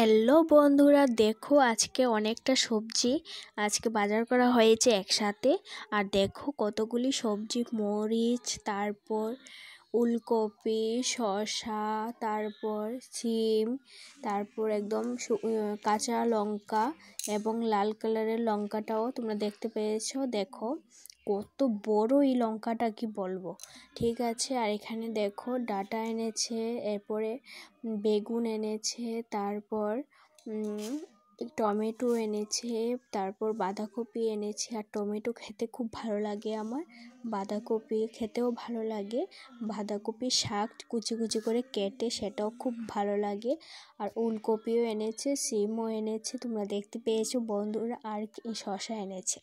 hello বন্ধুরা দেখো আজকে অনেকটা সবজি আজকে বাজার করা হয়েছে একসাথে আর দেখো কতগুলি সবজি মরিচ তারপর উলকপি শসা তারপর সিম তারপর একদম কাঁচা লঙ্কা এবং লাল কালারের লঙ্কাটাও তোমরা দেখতে পেয়েছ দেখো কত বড় এই লঙ্কাটা কি বলবো ঠিক আছে আর এখানে দেখো ডাটা এনেছে এরপরে বেগুন এনেছে তারপর টমেটো এনেছে তারপর বাঁধাকপি এনেছে আর টমেটো খেতে খুব ভালো লাগে আমার বাঁধাকপি খেতেও ভালো লাগে বাঁধাকপির শাক কুচি কুচি করে কেটে সেটাও খুব ভালো লাগে আর ওলকপিও এনেছে সিমও এনেছে তোমরা দেখতে পেয়েছো বন্ধুরা আর শসা এনেছে